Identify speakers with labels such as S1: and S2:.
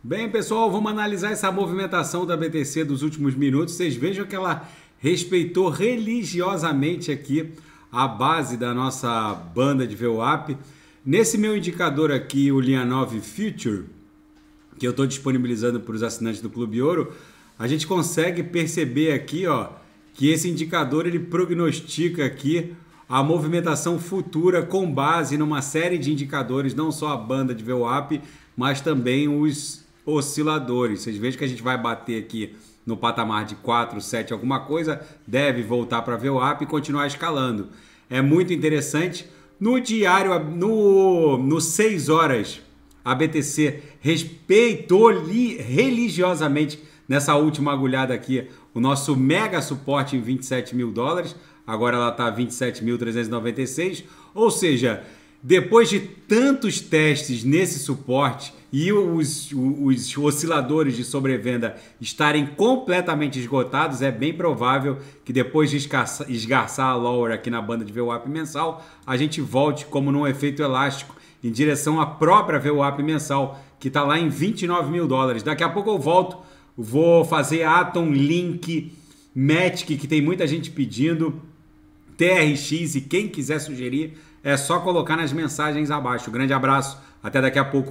S1: Bem, pessoal, vamos analisar essa movimentação da BTC dos últimos minutos. Vocês vejam que ela respeitou religiosamente aqui a base da nossa banda de VWAP. Nesse meu indicador aqui, o linha 9 Future, que eu estou disponibilizando para os assinantes do Clube Ouro, a gente consegue perceber aqui ó, que esse indicador ele prognostica aqui a movimentação futura com base numa série de indicadores, não só a banda de VWAP, mas também os osciladores. Vocês vejam que a gente vai bater aqui no patamar de 4, 7, alguma coisa, deve voltar para app e continuar escalando. É muito interessante. No diário, no, no 6 horas, a BTC respeitou li, religiosamente nessa última agulhada aqui o nosso mega suporte em 27 mil dólares. Agora ela está 27.396, ou seja, depois de tantos testes nesse suporte e os, os, osciladores de sobrevenda estarem completamente esgotados, é bem provável que depois de esgarçar, esgarçar a lower aqui na banda de VWAP mensal, a gente volte como num efeito elástico em direção à própria VWAP mensal, que está lá em 29 mil dólares. Daqui a pouco eu volto, vou fazer Atom Link Matic, que tem muita gente pedindo. TRX e quem quiser sugerir é só colocar nas mensagens abaixo. Grande abraço, até daqui a pouco.